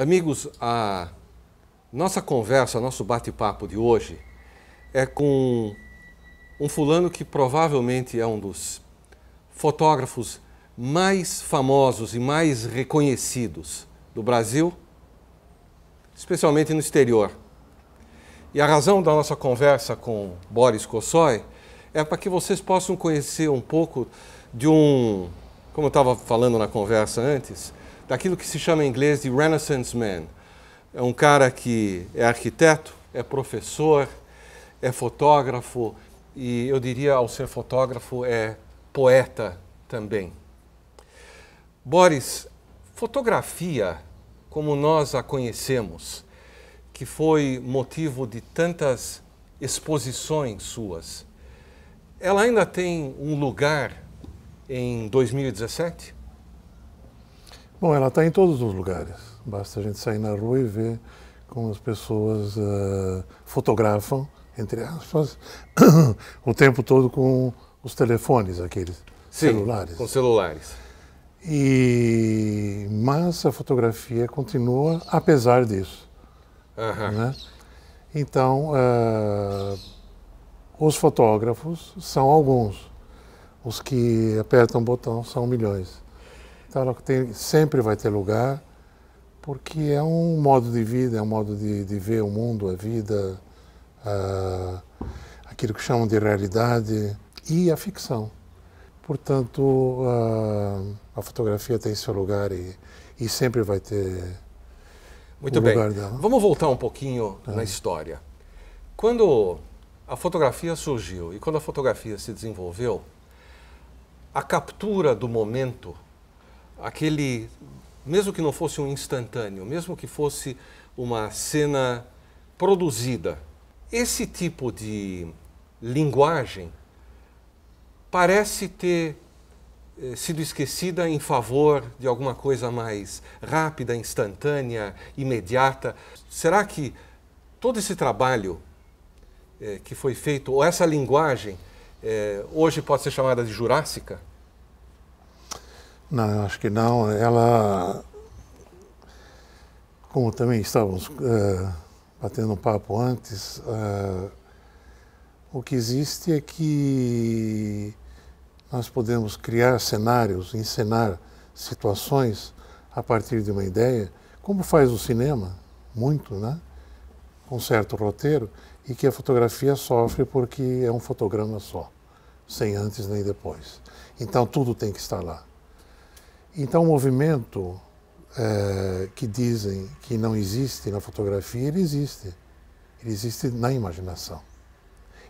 Amigos, a nossa conversa, nosso bate-papo de hoje é com um fulano que provavelmente é um dos fotógrafos mais famosos e mais reconhecidos do Brasil, especialmente no exterior. E a razão da nossa conversa com Boris Kossoy é para que vocês possam conhecer um pouco de um, como eu estava falando na conversa antes, daquilo que se chama em inglês de Renaissance Man. É um cara que é arquiteto, é professor, é fotógrafo e eu diria, ao ser fotógrafo, é poeta também. Boris, fotografia como nós a conhecemos, que foi motivo de tantas exposições suas, ela ainda tem um lugar em 2017? Bom, ela está em todos os lugares. Basta a gente sair na rua e ver como as pessoas uh, fotografam, entre aspas, o tempo todo com os telefones, aqueles Sim, celulares. Com celulares. E mas a fotografia continua apesar disso. Uhum. Né? Então, uh, os fotógrafos são alguns. Os que apertam o botão são milhões. Então ela tem, sempre vai ter lugar, porque é um modo de vida, é um modo de, de ver o mundo, a vida, a, aquilo que chamam de realidade e a ficção. Portanto, a, a fotografia tem seu lugar e, e sempre vai ter muito bem. Vamos voltar um pouquinho é. na história. Quando a fotografia surgiu e quando a fotografia se desenvolveu, a captura do momento aquele, mesmo que não fosse um instantâneo, mesmo que fosse uma cena produzida, esse tipo de linguagem parece ter eh, sido esquecida em favor de alguma coisa mais rápida, instantânea, imediata. Será que todo esse trabalho eh, que foi feito, ou essa linguagem, eh, hoje pode ser chamada de jurássica? Não, acho que não. Ela, como também estávamos é, batendo um papo antes, é, o que existe é que nós podemos criar cenários, encenar situações a partir de uma ideia, como faz o cinema, muito, né? Com certo roteiro, e que a fotografia sofre porque é um fotograma só, sem antes nem depois. Então tudo tem que estar lá. Então, o movimento é, que dizem que não existe na fotografia, ele existe. Ele existe na imaginação.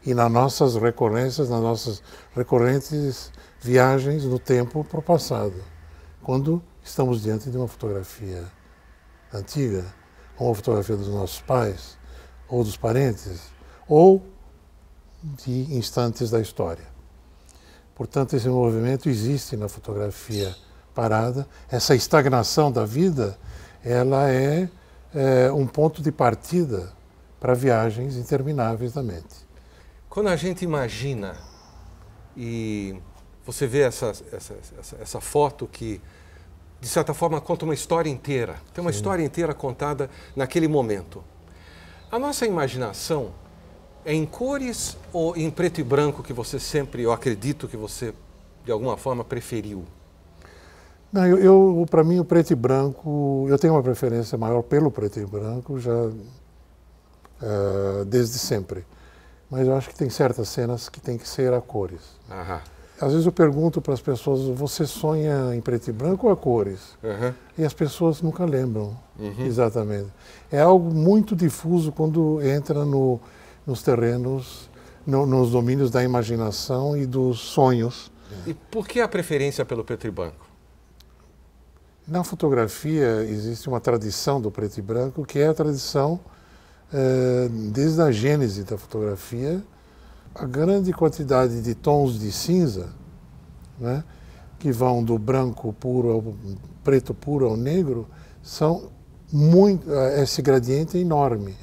E nas nossas recorrências, nas nossas recorrentes viagens no tempo para o passado. Quando estamos diante de uma fotografia antiga, ou uma fotografia dos nossos pais, ou dos parentes, ou de instantes da história. Portanto, esse movimento existe na fotografia parada, essa estagnação da vida, ela é, é um ponto de partida para viagens intermináveis da mente. Quando a gente imagina e você vê essa, essa, essa, essa foto que de certa forma, conta uma história inteira. Tem uma Sim. história inteira contada naquele momento. A nossa imaginação é em cores ou em preto e branco que você sempre, eu acredito que você, de alguma forma, preferiu? Não, eu, eu para mim, o preto e branco, eu tenho uma preferência maior pelo preto e branco já uh, desde sempre. Mas eu acho que tem certas cenas que tem que ser a cores. Às vezes eu pergunto para as pessoas: você sonha em preto e branco ou a cores? Uhum. E as pessoas nunca lembram uhum. exatamente. É algo muito difuso quando entra no, nos terrenos, no, nos domínios da imaginação e dos sonhos. E por que a preferência pelo preto e branco? Na fotografia existe uma tradição do preto e branco que é a tradição eh, desde a gênese da fotografia, a grande quantidade de tons de cinza, né, que vão do branco puro ao preto puro ao negro, são muito eh, esse gradiente é enorme.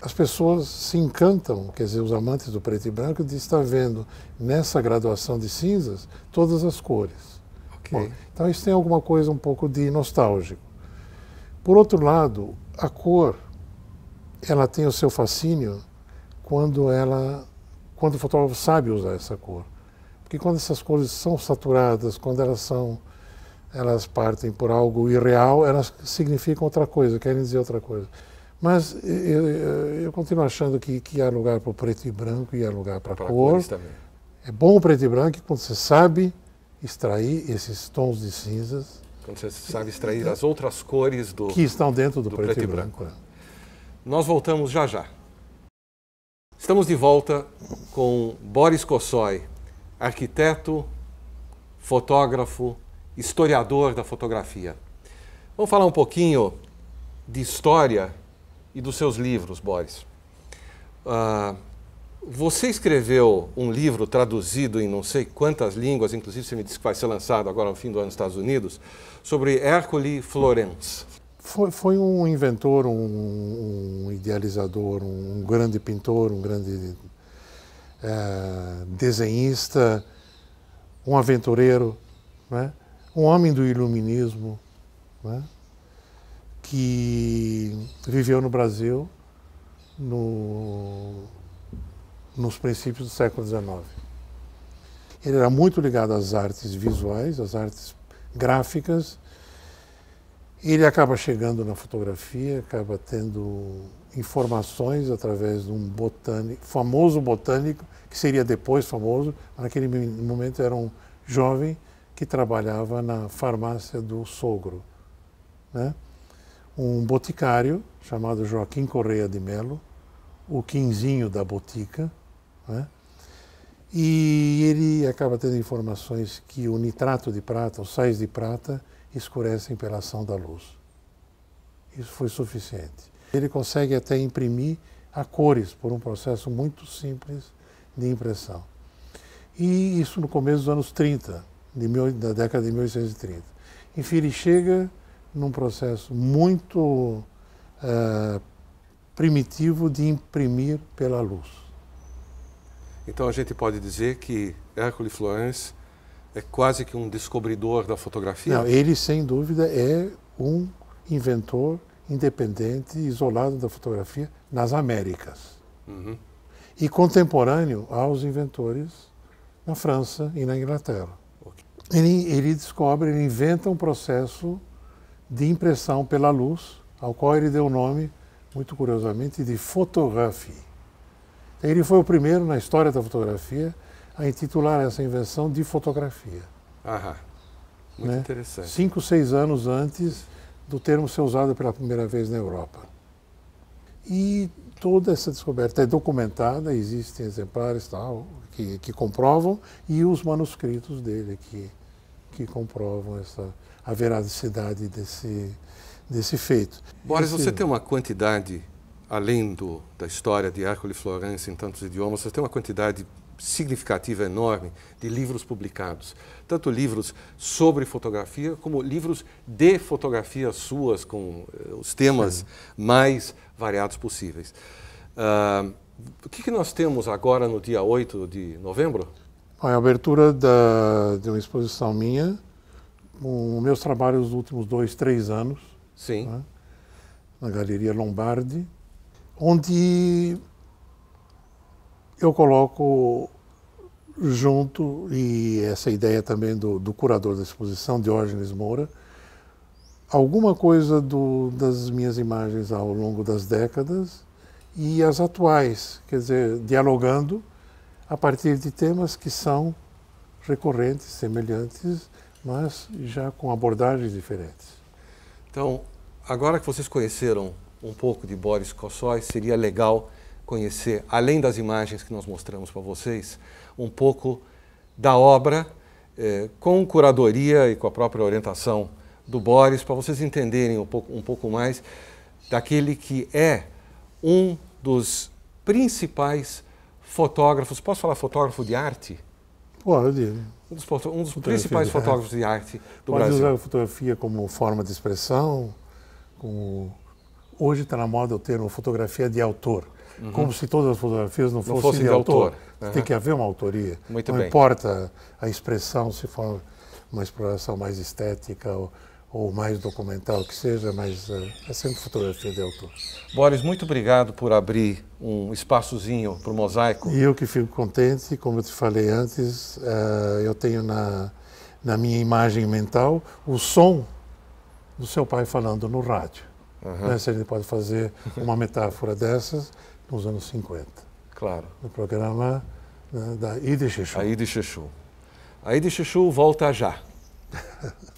As pessoas se encantam, quer dizer, os amantes do preto e branco, de estar vendo nessa graduação de cinzas todas as cores. Okay. Bom, então isso tem alguma coisa um pouco de nostálgico. Por outro lado, a cor, ela tem o seu fascínio quando ela, quando o fotógrafo sabe usar essa cor, porque quando essas cores são saturadas, quando elas são, elas partem por algo irreal, elas significam outra coisa, querem dizer outra coisa. Mas eu, eu continuo achando que, que há lugar para o preto e branco e há lugar para a cor. É bom o preto e branco quando você sabe extrair esses tons de cinzas. Quando você sabe extrair as outras cores do. Que estão dentro do, do preto, preto, e branco. branco. Nós voltamos já já. Estamos de volta com Boris Kossoy, arquiteto, fotógrafo, historiador da fotografia. Vamos falar um pouquinho de história e dos seus livros, Boris. Uh, você escreveu um livro traduzido em não sei quantas línguas, inclusive você me disse que vai ser lançado agora no fim do ano nos Estados Unidos, sobre Hércules Florence. Foi, foi, um inventor, um, um idealizador, um, um, grande pintor, um grande é, desenhista, um aventureiro, né? um homem do iluminismo, né? que viveu no Brasil no nos princípios do século XIX. Ele era muito ligado às artes visuais, às artes gráficas. Ele acaba chegando na fotografia, acaba tendo informações através de um botânico, famoso botânico, que seria depois famoso, naquele momento era um jovem que trabalhava na farmácia do sogro. Né? Um boticário chamado Joaquim Correia de Melo, o quinzinho da botica, né? E ele acaba tendo informações que o nitrato de prata, os sais de prata, escurecem pela ação da luz. Isso foi suficiente. Ele consegue até imprimir a cores por um processo muito simples de impressão. E isso no começo dos anos 30, mil, da década de 1830. Enfim, ele chega num processo muito uh, primitivo de imprimir pela luz. Então a gente pode dizer que Hércules Florence é quase que um descobridor da fotografia. Não, ele sem dúvida é um inventor independente, isolado da fotografia nas Américas. Uhum. E contemporâneo aos inventores na França e na Inglaterra. Ele, ele descobre, ele inventa um processo de impressão pela luz, ao qual ele deu o nome, muito curiosamente, de fotografia. Ele foi o primeiro na história da fotografia a intitular essa invenção de fotografia. Aham. Muito né? interessante. Cinco, seis anos antes do termo ser usado pela primeira vez na Europa. E toda essa descoberta é documentada, existem exemplares tal que, que comprovam e os manuscritos dele que, que comprovam essa, a veracidade desse, desse feito. Boris, Esse... você tem uma quantidade além do, da história de Hércules Florence em tantos idiomas, você tem uma quantidade significativa, enorme, de livros publicados. Tanto livros sobre fotografia, como livros de fotografias suas, com eh, os temas Sim. mais variados possíveis. Uh, o que, que, nós temos agora no dia 8 de novembro? A abertura da, de uma exposição minha, com meus trabalhos dos últimos dois, três anos. Sim. Né? Na Galeria Lombardi onde eu coloco junto, e essa ideia também do, do curador da exposição, Diógenes Moura, alguma coisa do, das minhas imagens ao longo das décadas e as atuais, quer dizer, dialogando a partir de temas que são recorrentes, semelhantes, mas já com abordagens diferentes. Então, agora que vocês conheceram um pouco de Boris Kossói, seria legal conhecer, além das imagens que nós mostramos para vocês, um pouco da obra eh, com curadoria e com a própria orientação do Boris, para vocês entenderem um pouco, um pouco mais daquele que é um dos principais fotógrafos, posso falar fotógrafo de arte? Pode. Um dos, um dos principais de fotógrafos de arte do Pode Brasil. Pode usar a fotografia como forma de expressão, como Hoje está na moda o termo fotografia de autor. Uhum. Como se todas as fotografias não, não fossem, de, de, autor. autor. Uhum. Tem que haver uma autoria. Muito não bem. importa a expressão, se for uma exploração mais estética ou, ou mais documental que seja, mas é, é sempre fotografia de autor. Boris, muito obrigado por abrir um espaçozinho para o mosaico. E eu que fico contente, como eu te falei antes, uh, eu tenho na, na minha imagem mental o som do seu pai falando no rádio. Uhum. Né? Se a gente pode fazer uma metáfora dessas nos anos 50. Claro. No programa né, da Ide Xexu. A Ide Xexu. A Ide Xexu volta já.